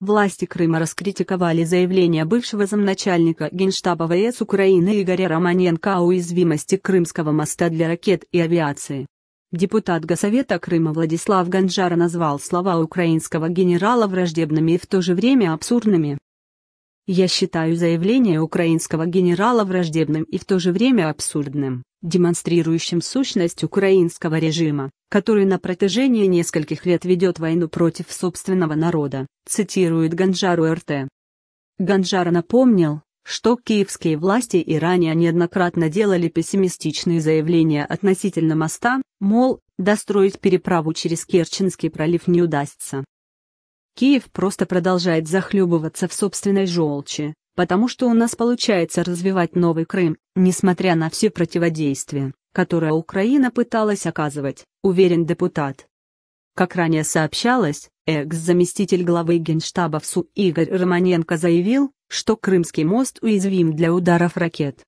Власти Крыма раскритиковали заявление бывшего замначальника Генштаба ВС Украины Игоря Романенко о уязвимости Крымского моста для ракет и авиации. Депутат Госсовета Крыма Владислав Гонжара назвал слова украинского генерала враждебными и в то же время абсурдными. Я считаю заявление украинского генерала враждебным и в то же время абсурдным, демонстрирующим сущность украинского режима, который на протяжении нескольких лет ведет войну против собственного народа, цитирует Ганжару РТ. Ганжар напомнил, что киевские власти и ранее неоднократно делали пессимистичные заявления относительно моста, мол, достроить переправу через Керченский пролив не удастся, Киев просто продолжает захлебываться в собственной желчи, потому что у нас получается развивать новый Крым, несмотря на все противодействия, которое Украина пыталась оказывать, уверен депутат. Как ранее сообщалось, экс-заместитель главы Генштаба ВСУ Игорь Романенко заявил, что Крымский мост уязвим для ударов ракет.